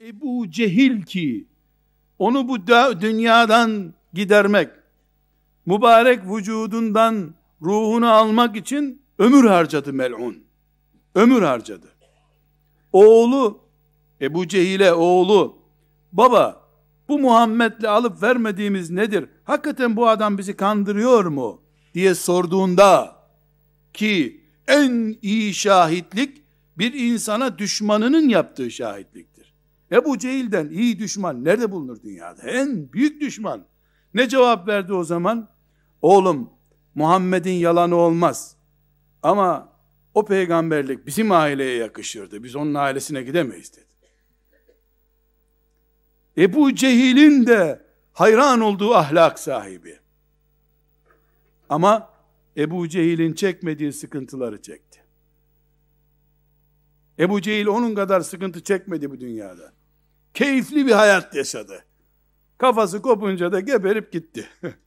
Ebu Cehil ki onu bu dünyadan gidermek, mübarek vücudundan ruhunu almak için ömür harcadı mel'un. Ömür harcadı. Oğlu Ebu Cehil'e oğlu baba bu Muhammed'le alıp vermediğimiz nedir? Hakikaten bu adam bizi kandırıyor mu? diye sorduğunda ki en iyi şahitlik bir insana düşmanının yaptığı şahitlik. Ebu Cehil'den iyi düşman nerede bulunur dünyada? En büyük düşman. Ne cevap verdi o zaman? Oğlum Muhammed'in yalanı olmaz. Ama o peygamberlik bizim aileye yakışırdı. Biz onun ailesine gidemeyiz dedi. Ebu Cehil'in de hayran olduğu ahlak sahibi. Ama Ebu Cehil'in çekmediği sıkıntıları çekti. Ebu Cehil onun kadar sıkıntı çekmedi bu dünyada. Keyifli bir hayat yaşadı. Kafası kopunca da geberip gitti.